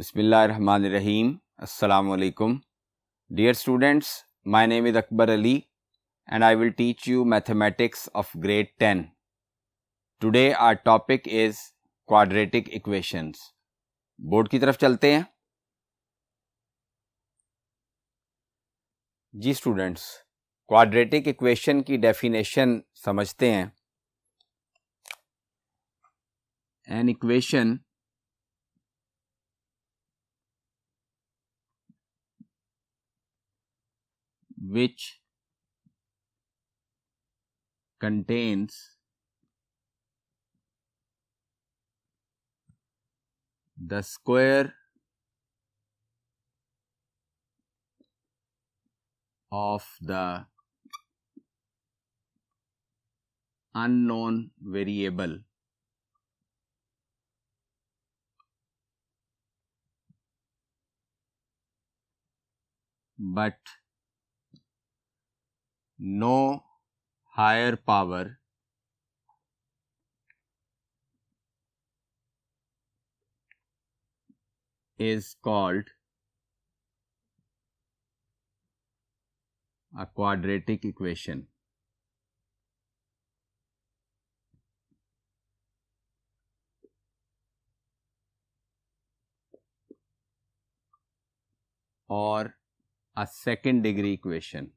बसमीम् अलकुम dear students my name is Akbar Ali and I will teach you mathematics of grade ten today our topic is quadratic equations board की तरफ चलते हैं जी students quadratic equation की definition समझते हैं an equation which contains the square of the unknown variable but no higher power is called a quadratic equation. or a second degree equation.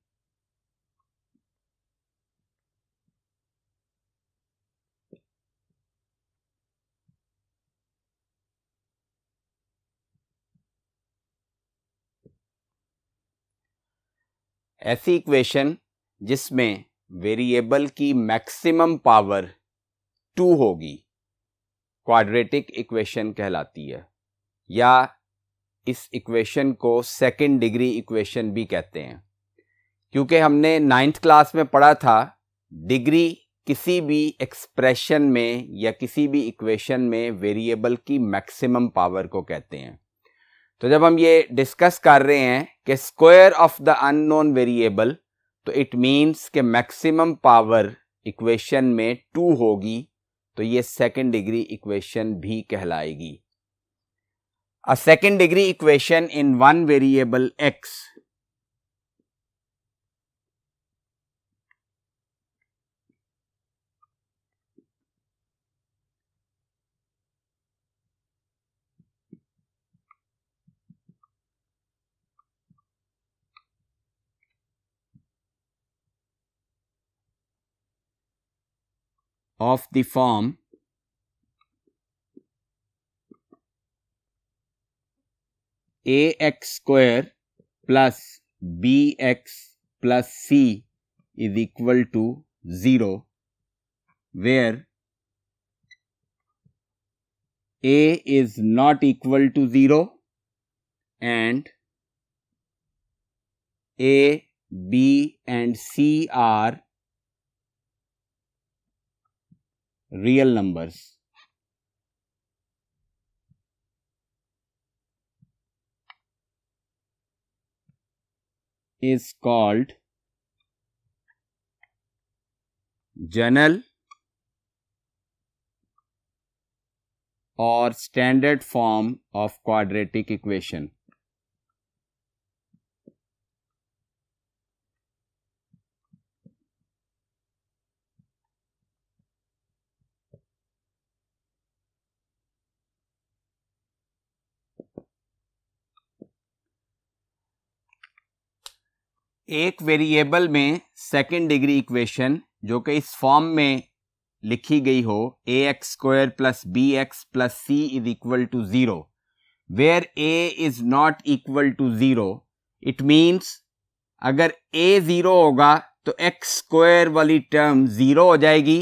ऐसी equation जिसमें वेरिएबल की मैक्सिमम पावर टू होगी quadratic equation कहलाती है या इस equation को second degree equation भी कहते हैं क्योंकि हमने नाइन्थ क्लास में पढ़ा था डिग्री किसी भी एक्सप्रेशन में या किसी भी इक्वेशन में वेरिएबल की मैक्सिमम पावर को कहते हैं तो जब हम ये डिस्कस कर रहे हैं कि square of the unknown variable तो इट मींस के मैक्सिमम पावर इक्वेशन में टू होगी तो ये सेकेंड डिग्री इक्वेशन भी कहलाएगी a second degree equation in one variable x of the form ax square plus bx plus c is equal to 0, where a is not equal to 0 and a, b and c are real numbers. is called general or standard form of quadratic equation. एक variable में second degree equation जो कि इस form में लिखी गई हो a x square plus b x plus c is equal to zero where a is not equal to zero it means अगर ए ज़ीरो होगा तो एक्स स्क्वायर वाली टर्म ज़ीरो हो जाएगी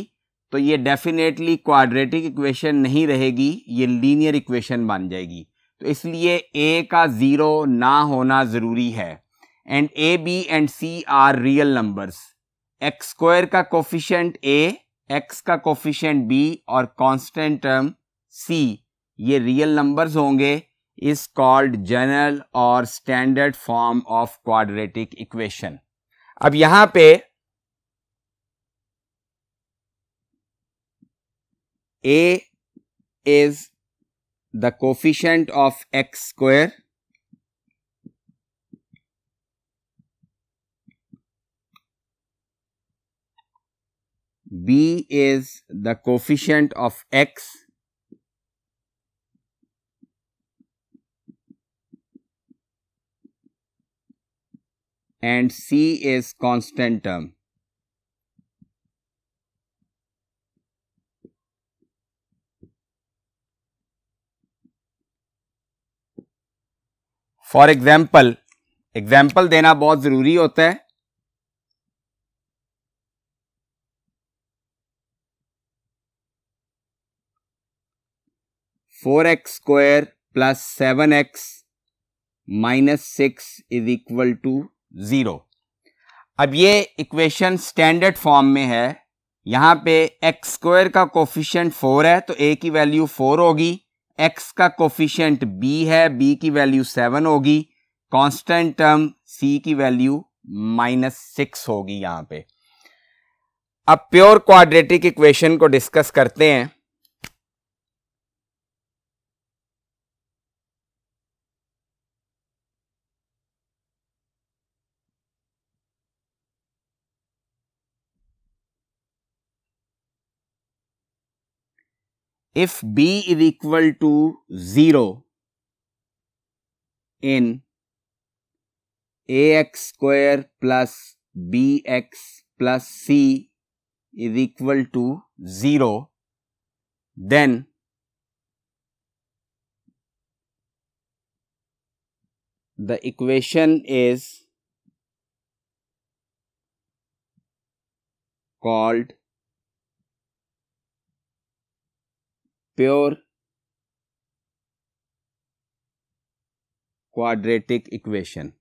तो ये डेफिनेटली क्वाड्रेटिक इक्वेशन नहीं रहेगी ये लीनियर इक्वेशन बन जाएगी तो इसलिए ए का ज़ीरो ना होना ज़रूरी है and a b and c are real numbers x square का कोफिशेंट ए एक्स का कोफिशेंट बी और कांस्टेंट टर्म सी ये रियल नंबर्स होंगे इज कॉल्ड जनरल और standard form of quadratic equation अब यहां पे a is the coefficient of x square B is the coefficient of x and C is constant term. For example, example देना बहुत जरूरी होता है four x square plus seven x minus six is equal to zero अब ये equation standard form में है यहाँ पे एक्स स्क्वायर का कोफिशियंट फोर है तो ए की वैल्यू फोर होगी एक्स का कोफिशियंट बी है बी की वैल्यू सेवन होगी कांस्टेंट टर्म सी की वैल्यू माइनस सिक्स होगी यहाँ पे अब प्योर क्वाड्रेटिक इक्वेशन को डिस्कस करते हैं if b is equal to 0 in ax square plus bx plus c is equal to 0, then the equation is called pure quadratic equation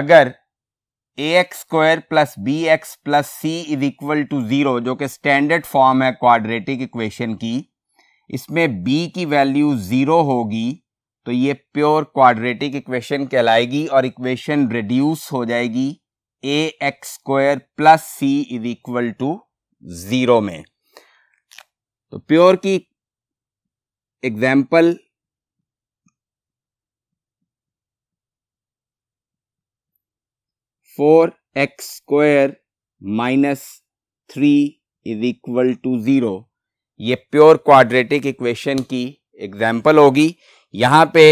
अगर a x square plus b x plus c is equal to zero जो कि standard form है quadratic equation की इसमें b की value zero होगी तो ये प्योर क्वाड्रेटिक इक्वेशन कहलाएगी और इक्वेशन रिड्यूस हो जाएगी a x square plus c is equal to zero में तो प्योर की example four x square minus three is equal to zero ये प्योर क्वाड्रेटिक इक्वेशन की एग्जाम्पल होगी यहां पे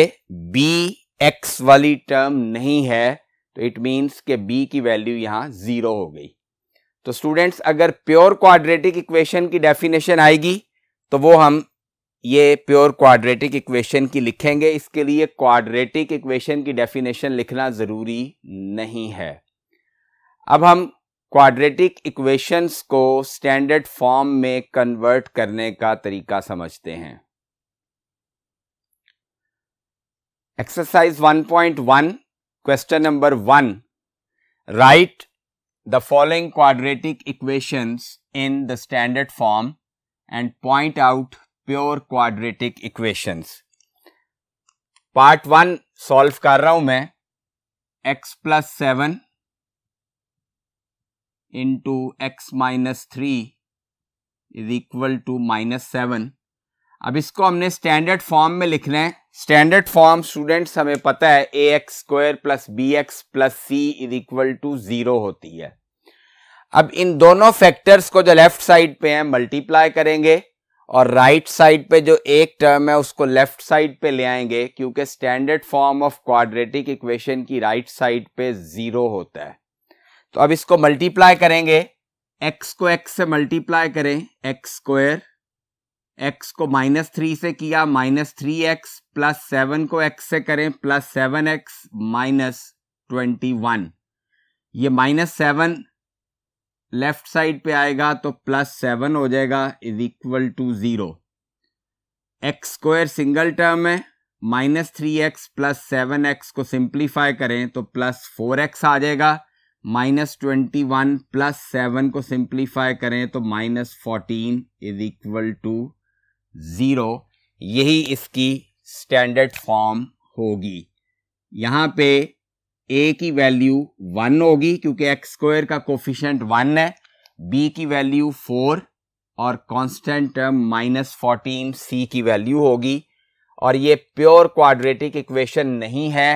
बी एक्स वाली टर्म नहीं है तो इट मीन्स के बी की वैल्यू यहाँ ज़ीरो हो गई तो स्टूडेंट्स अगर प्योर क्वाड्रेटिक इक्वेशन की डेफिनेशन आएगी तो वो हम ये प्योर क्वाड्रेटिक इक्वेशन की लिखेंगे इसके लिए क्वाड्रेटिक इक्वेशन की डेफिनेशन लिखना ज़रूरी नहीं है अब हम क्वाड्रेटिक इक्वेशंस को स्टैंडर्ड फॉर्म में कन्वर्ट करने का तरीका समझते हैं exercise 1.1 Question number 1. Write the following quadratic equations in the standard form and point out pure quadratic equations. Part one: solve कर रहा हूं मैं x plus seven into x minus three is equal अब इसको हमने स्टैंडर्ड फॉर्म में लिखना है स्टैंडर्ड फॉर्म स्टूडेंट्स हमें पता है a x square plus b x plus c is equal to zero होती है अब इन दोनों फैक्टर्स को जो लेफ्ट साइड पे है मल्टीप्लाई करेंगे और राइट right साइड पे जो एक टर्म है उसको लेफ्ट साइड पे ले आएंगे क्योंकि standard form of quadratic equation की राइट right साइड पे जीरो होता है तो अब इसको मल्टीप्लाई करेंगे एक्स को एक्स से मल्टीप्लाई करें एक्स स्क्वायर एक्स को माइनस थ्री से किया minus three x plus seven को एक्स से करें plus seven x minus twenty one ये माइनस सेवन लेफ्ट साइड पे आएगा तो प्लस सेवन हो जाएगा is equal to zero x square single term है minus three x plus seven x को सिंप्लीफाई करें तो प्लस फोर एक्स आ जाएगा minus twenty one plus seven को सिंप्लीफाई करें तो minus fourteen is equal to zero यही इसकी स्टैंडर्ड फॉर्म होगी यहाँ पे ए की वैल्यू वन होगी क्योंकि एक्स स्क्वायर का कोफिशेंट वन है बी की वैल्यू फोर और constant term minus fourteen c की वैल्यू होगी और ये प्योर क्वाड्रेटिक इक्वेशन नहीं है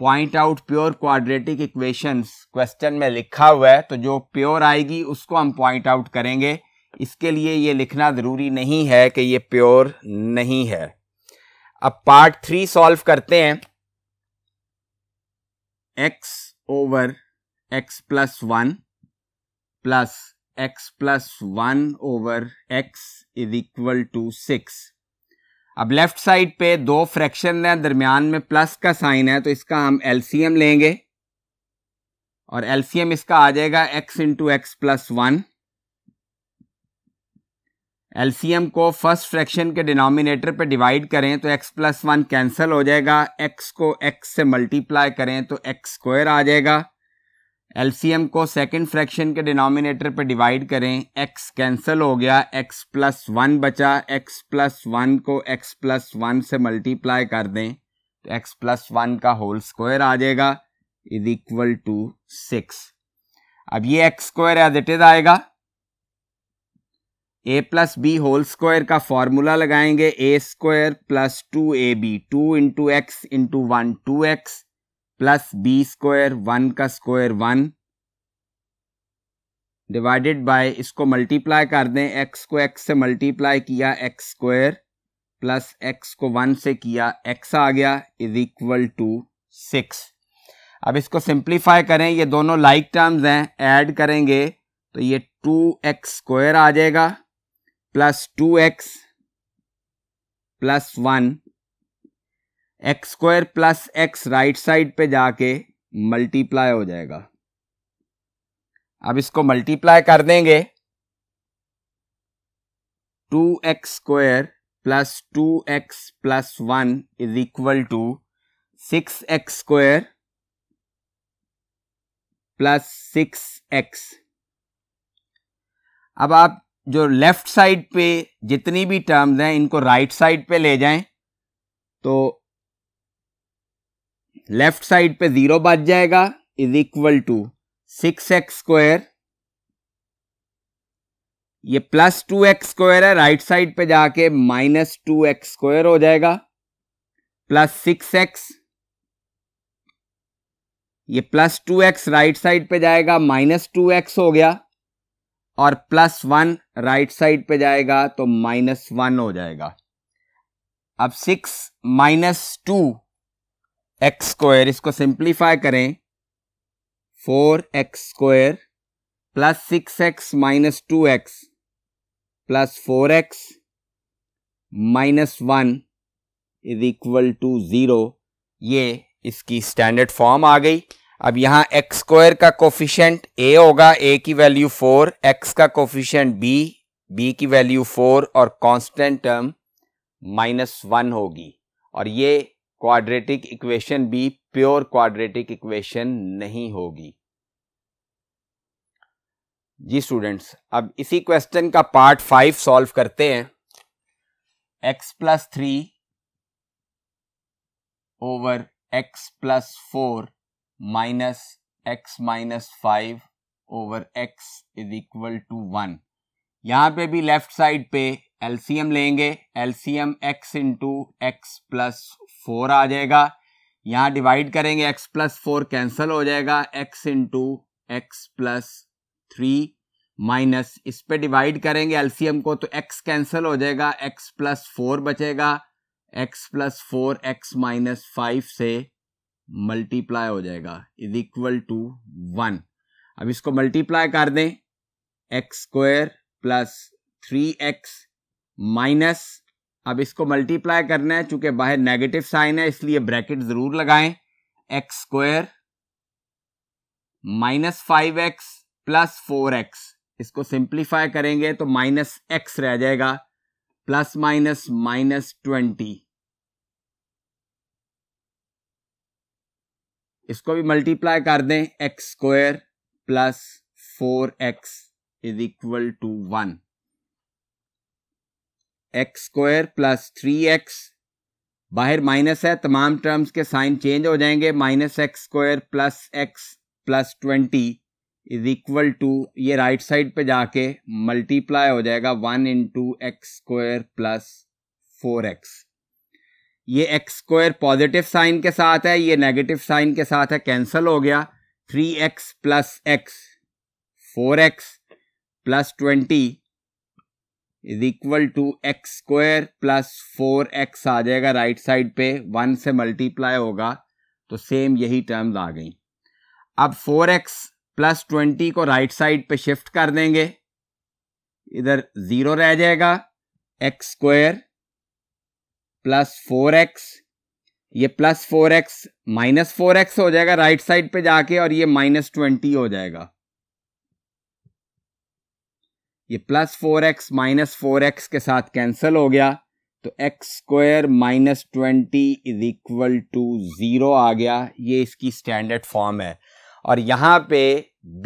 point out pure quadratic equations question में लिखा हुआ है तो जो प्योर आएगी उसको हम पॉइंट आउट करेंगे इसके लिए ये लिखना ज़रूरी नहीं है कि ये प्योर नहीं है अब पार्ट थ्री सॉल्व करते हैं x over x plus one plus x plus one over x is equal to six अब लेफ्ट साइड पे दो फ्रैक्शन हैं दरमियान में प्लस का साइन है तो इसका हम एलसीएम लेंगे और एलसीएम इसका आ जाएगा x into x plus one LCM को फर्स्ट फ्रैक्शन के डिनोमिनेटर पे डिवाइड करें तो एक्स प्लस वन कैंसिल हो जाएगा एक्स को एक्स से मल्टीप्लाई करें तो एक्स स्क्वायर आ जाएगा एलसीएम को सेकंड फ्रैक्शन के डिनोमिनेटर पे डिवाइड करें एक्स कैंसिल हो गया एक्स प्लस वन बचा एक्स प्लस वन को एक्स प्लस वन से मल्टीप्लाई कर दें तो एक्स प्लस वन का होल स्क्वायर आ जाएगा इज इक्वल टू सिक्स अब ये x square as it is आएगा a plus b whole square का फॉर्मूला लगाएंगे a square plus two a b two into x into one two x plus b square one का square one divided by इसको multiply कर दें x को x से multiply किया x square plus x को वन से किया एक्स आ गया इज इक्वल टू सिक्स अब इसको सिंप्लीफाई करें ये दोनों लाइक टर्म्स हैं ऐड करेंगे तो ये टू एक्स स्क्वायर आ जाएगा plus two x plus one x square plus x right side पे जाके मल्टीप्लाई हो जाएगा अब इसको मल्टीप्लाई कर देंगे two x square plus two x plus one is equal to six x square plus six x अब आप जो लेफ्ट साइड पे जितनी भी टर्म्स हैं इनको राइट right साइड पे ले जाएं तो लेफ्ट साइड पे ज़ीरो बच जाएगा is equal to six x square ये प्लस टू एक्स स्क्वायर है राइट साइड पे जाके माइनस टू एक्स स्क्वायर हो जाएगा प्लस सिक्स एक्स ये plus two x right side पे जाएगा माइनस टू एक्स हो गया और प्लस वन राइट साइड पे जाएगा तो माइनस वन हो जाएगा अब six minus two x square इसको सिंप्लीफाई करें four x square plus six x minus two x plus four x minus one is equal to zero ये इसकी स्टैंडर्ड फॉर्म आ गई अब यहाँ एक्स स्क्वायर का कोफिशेंट ए होगा ए की वैल्यू फोर एक्स का कोफिशेंट बी बी की वैल्यू फोर और कांस्टेंट टर्म माइनस वन होगी और ये क्वाड्रेटिक इक्वेशन भी प्योर क्वाड्रेटिक इक्वेशन नहीं होगी जी स्टूडेंट्स अब इसी क्वेश्चन का पार्ट फाइव सॉल्व करते हैं x plus three over x plus four minus x minus five over x is equal to one यहाँ पे भी लेफ्ट साइड पे एलसीएम लेंगे LCM x into x plus four आ जाएगा यहाँ डिवाइड करेंगे एक्स प्लस फोर कैंसिल हो जाएगा x into x plus three minus इस पे डिवाइड करेंगे एलसीएम को तो एक्स कैंसिल हो जाएगा एक्स प्लस फोर बचेगा x plus four x minus five से मल्टीप्लाई हो जाएगा इज इक्वल टू वन अब इसको मल्टीप्लाई कर दें x square plus three x minus अब इसको मल्टीप्लाई करना है चूंकि बाहर नेगेटिव साइन है इसलिए ब्रैकेट जरूर लगाएं x square minus five x plus four x इसको सिंप्लीफाई करेंगे तो माइनस एक्स रह जाएगा प्लस माइनस माइनस ट्वेंटी इसको भी मल्टीप्लाई कर दें x square plus four x is equal to one x square plus three x बाहर माइनस है तमाम टर्म्स के साइन चेंज हो जाएंगे minus x square plus x plus twenty is equal to ये राइट साइड पे जाके मल्टीप्लाई हो जाएगा one into x square plus four x ये एक्स स्क्वायर पॉजिटिव साइन के साथ है ये नेगेटिव साइन के साथ है कैंसिल हो गया three x plus x four x plus twenty is equal to x square plus four x आ जाएगा राइट right साइड पे वन से मल्टीप्लाई होगा तो सेम यही टर्म्स आ गई अब फोर एक्स प्लस ट्वेंटी को राइट right साइड पे शिफ्ट कर देंगे इधर ज़ीरो रह जाएगा x square plus four x ये plus four x minus four x हो जाएगा राइट साइड पे जाके और ये माइनस ट्वेंटी हो जाएगा ये plus four x minus four x के साथ कैंसिल हो गया तो x square minus twenty is equal to zero आ गया ये इसकी स्टैंडर्ड फॉर्म है और यहां पे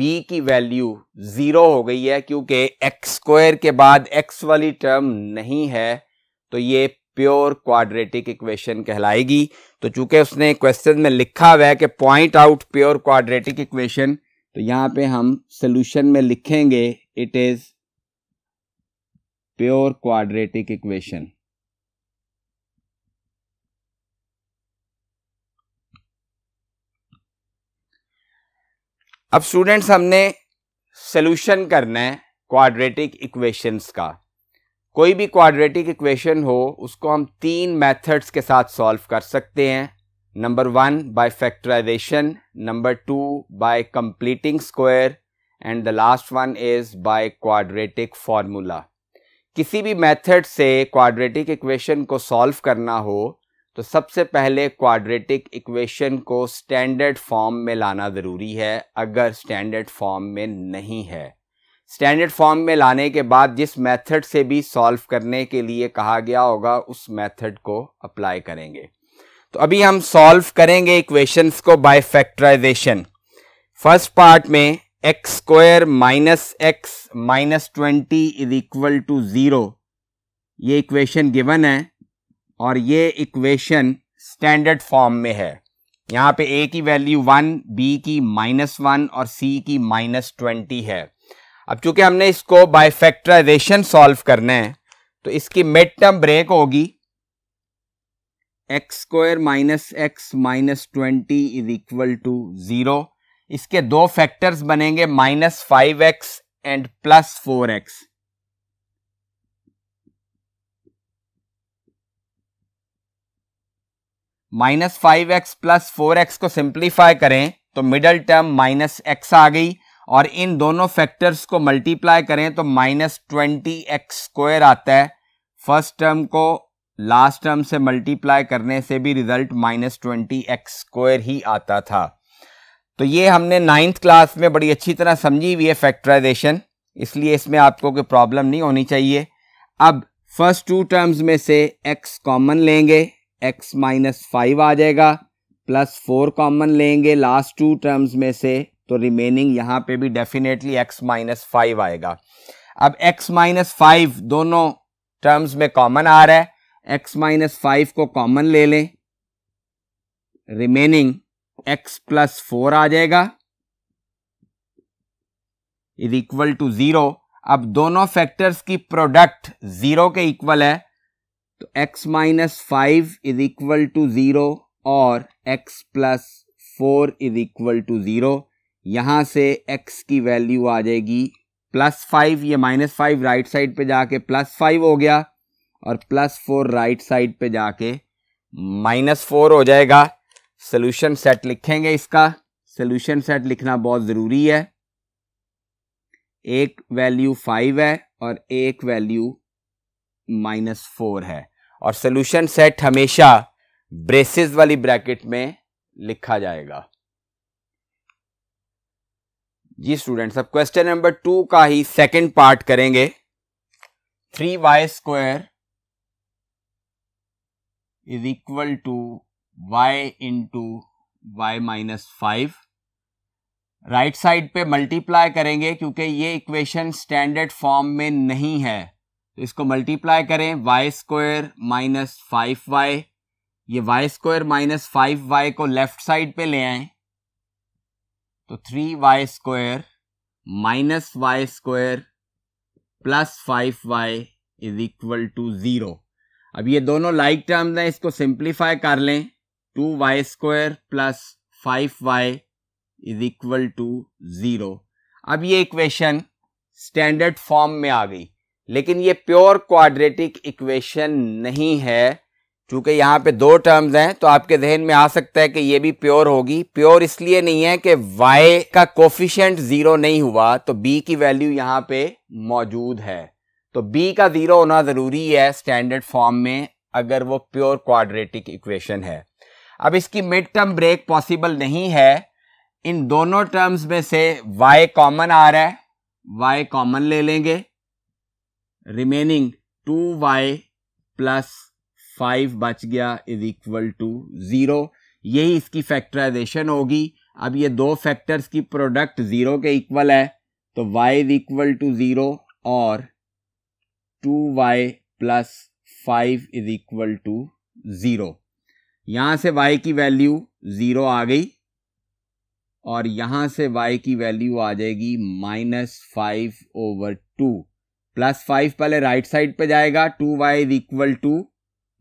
b की वैल्यू ज़ीरो हो गई है क्योंकि एक्स स्क्वायर के बाद x वाली टर्म नहीं है तो ये प्योर क्वाड्रेटिक इक्वेशन कहलाएगी तो चूंकि उसने क्वेश्चन में लिखा हुआ है कि point out pure quadratic equation तो यहाँ पे हम सोल्यूशन में लिखेंगे it is pure quadratic equation अब स्टूडेंट्स हमने सोल्यूशन करना है क्वाड्रेटिक इक्वेशंस का कोई भी क्वाड्रेटिक इक्वेशन हो उसको हम तीन मेथड्स के साथ सॉल्व कर सकते हैं number one by factorization number two by completing square and the last one is by quadratic formula किसी भी मेथड से क्वाड्रेटिक इक्वेशन को सॉल्व करना हो तो सबसे पहले क्वाड्रेटिक इक्वेशन को स्टैंडर्ड फॉर्म में लाना ज़रूरी है अगर स्टैंडर्ड फॉर्म में नहीं है स्टैंडर्ड फॉर्म में लाने के बाद जिस मेथड से भी सॉल्व करने के लिए कहा गया होगा उस मेथड को अप्लाई करेंगे तो अभी हम सॉल्व करेंगे इक्वेशंस को बाय फैक्टराइजेशन फर्स्ट पार्ट में x square minus x minus twenty is equal to zero ये इक्वेशन गिवन है और ये इक्वेशन स्टैंडर्ड फॉर्म में है यहाँ पे ए की वैल्यू वन बी की माइनस वन और सी की माइनस ट्वेंटी है अब चूंकि हमने इसको बाय फैक्टराइजेशन सॉल्व करना है तो इसकी मिड टर्म ब्रेक होगी x square minus x minus twenty is equal to zero इसके दो फैक्टर्स बनेंगे minus five x and plus four x minus five x plus four x को सिंप्लीफाई करें तो मिडल टर्म माइनस एक्स आ गई और इन दोनों फैक्टर्स को मल्टीप्लाई करें तो माइनस ट्वेंटी एक्स स्क्वायर आता है फर्स्ट टर्म को लास्ट टर्म से मल्टीप्लाई करने से भी result minus twenty x square ही आता था तो ये हमने नाइन्थ क्लास में बड़ी अच्छी तरह समझी हुई है फैक्टराइजेशन इसलिए इसमें आपको कोई प्रॉब्लम नहीं होनी चाहिए अब फर्स्ट टू टर्म्स में से x कॉमन लेंगे x माइनस फाइव आ जाएगा प्लस फोर कॉमन लेंगे लास्ट टू टर्म्स में से तो रिमेनिंग यहाँ पे भी डेफिनेटली x माइनस फाइव आएगा अब x माइनस फाइव दोनों टर्म्स में कॉमन आ रहा है x माइनस फाइव को कॉमन ले लें रिमेनिंग x प्लस फोर आ जाएगा इज इक्वल टू जीरो अब दोनों फैक्टर्स की प्रोडक्ट जीरो के इक्वल है तो x minus five is equal to zero और x plus four is equal to zero यहाँ से x की वैल्यू आ जाएगी प्लस फाइव ये माइनस फाइव राइट साइड पे जाके प्लस फाइव हो गया और प्लस फोर राइट साइड पे जाके माइनस फोर हो जाएगा सोल्यूशन सेट लिखेंगे इसका सोल्यूशन सेट लिखना बहुत ज़रूरी है एक वैल्यू फाइव है और एक वैल्यू माइनस फोर है और सोल्यूशन सेट हमेशा ब्रेसेस वाली ब्रैकेट में लिखा जाएगा जी स्टूडेंट्स अब क्वेश्चन नंबर टू का ही सेकंड पार्ट करेंगे three y square is equal to y into y minus five right side पे मल्टीप्लाई करेंगे क्योंकि ये इक्वेशन स्टैंडर्ड फॉर्म में नहीं है तो इसको मल्टीप्लाई करें y square minus five y ये y square minus five y को लेफ्ट साइड पे ले आएं तो three y square minus y square plus five y is equal to zero अब ये दोनों लाइक टर्म्स हैं इसको सिंप्लीफाई कर लें two y square plus five y is equal to zero अब ये इक्वेशन स्टैंडर्ड फॉर्म में आ गई लेकिन ये प्योर क्वाड्रेटिक इक्वेशन नहीं है चूँकि यहाँ पे दो टर्म्स हैं तो आपके जहन में आ सकता है कि ये भी प्योर होगी प्योर इसलिए नहीं है कि y का कोफिशेंट ज़ीरो नहीं हुआ तो b की वैल्यू यहाँ पे मौजूद है तो b का ज़ीरो होना ज़रूरी है स्टैंडर्ड फॉर्म में अगर वो प्योर क्वाड्रेटिक इक्वेशन है अब इसकी मिड टर्म ब्रेक पॉसिबल नहीं है इन दोनों टर्म्स में से y कॉमन आ रहा है y कॉमन ले लेंगे remaining two y plus five बच गया इज इक्वल टू ज़ीरो यही इसकी फैक्टराइजेशन होगी अब ये दो फैक्टर्स की प्रोडक्ट ज़ीरो के इक्वल है तो y is equal to zero और two y plus five is equal to zero यहाँ से y की वैल्यू ज़ीरो आ गई और यहाँ से y की वैल्यू आ जाएगी minus five over two plus five पहले राइट साइड पे जाएगा two y is equal to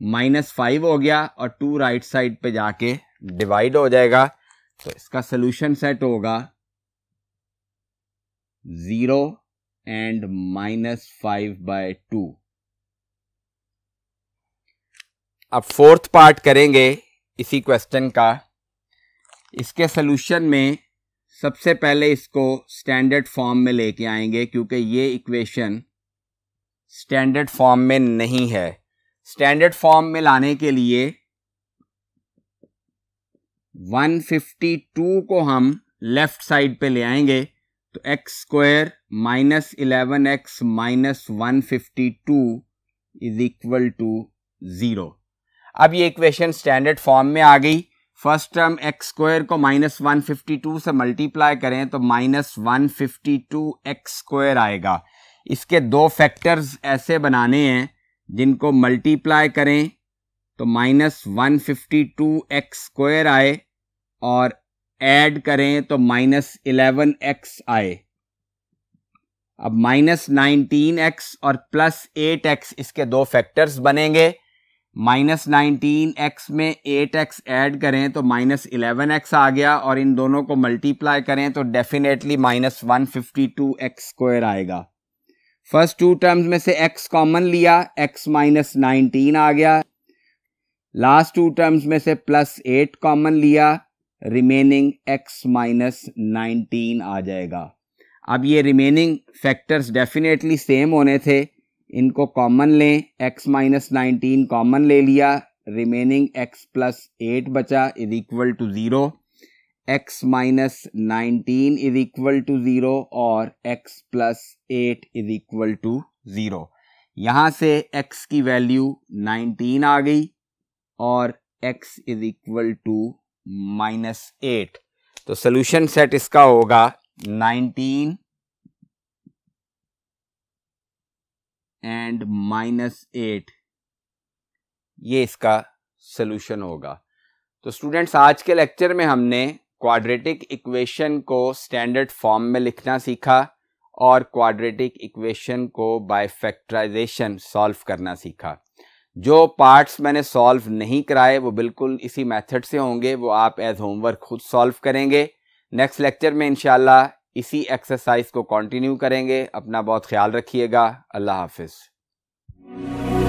minus five हो गया और टू राइट साइड पे जाके डिवाइड हो जाएगा तो इसका सोल्यूशन सेट होगा zero and minus five by two अब फोर्थ पार्ट करेंगे इसी क्वेश्चन का इसके सोल्यूशन में सबसे पहले इसको स्टैंडर्ड फॉर्म में लेके आएंगे क्योंकि ये इक्वेशन स्टैंडर्ड फॉर्म में नहीं है स्टैंडर्ड फॉर्म में लाने के लिए 152 को हम लेफ्ट साइड पे ले आएंगे तो x square minus eleven x minus one fifty two is equal to zero अब ये इक्वेशन स्टैंडर्ड फॉर्म में आ गई फर्स्ट टर्म एक्स स्क्वायर को माइनस वन फिफ्टी टू से मल्टीप्लाई करें तो minus one fifty two x square आएगा इसके दो फैक्टर्स ऐसे बनाने हैं जिनको मल्टीप्लाई करें तो minus one fifty two x square आए और ऐड करें तो माइनस इलेवन एक्स आए अब माइनस नाइनटीन एक्स और प्लस एट एक्स इसके दो फैक्टर्स बनेंगे माइनस नाइनटीन एक्स में एट एक्स ऐड करें तो माइनस इलेवन एक्स आ गया और इन दोनों को मल्टीप्लाई करें तो definitely minus one fifty two x square आएगा फर्स्ट टू टर्म्स में से x कॉमन लिया x माइनस नाइनटीन आ गया लास्ट टू टर्म्स में से प्लस एट कॉमन लिया रिमेनिंग x माइनस नाइनटीन आ जाएगा अब ये रिमेनिंग फैक्टर्स डेफिनेटली सेम होने थे इनको कॉमन लें x माइनस नाइनटीन कॉमन ले लिया रिमेनिंग x प्लस एट बचा is equal to zero x minus nineteen is equal to zero और x plus eight is equal to zero यहां से x की वैल्यू नाइनटीन आ गई और x is equal to minus eight तो solution set इसका होगा नाइनटीन एंड माइनस एट ये इसका सोल्यूशन होगा तो स्टूडेंट्स आज के लेक्चर में हमने क्वाड्रेटिक इक्वेशन को स्टैंडर्ड फॉर्म में लिखना सीखा और क्वाड्रेटिक इक्वेशन को बाय फैक्टराइजेशन सॉल्व करना सीखा जो पार्ट्स मैंने सॉल्व नहीं कराए वो बिल्कुल इसी मेथड से होंगे वो आप एज होमवर्क खुद सॉल्व करेंगे नेक्स्ट लेक्चर में इंशाल्लाह इसी एक्सरसाइज को कंटिन्यू करेंगे अपना बहुत ख्याल रखिएगा अल्लाह हाफिज़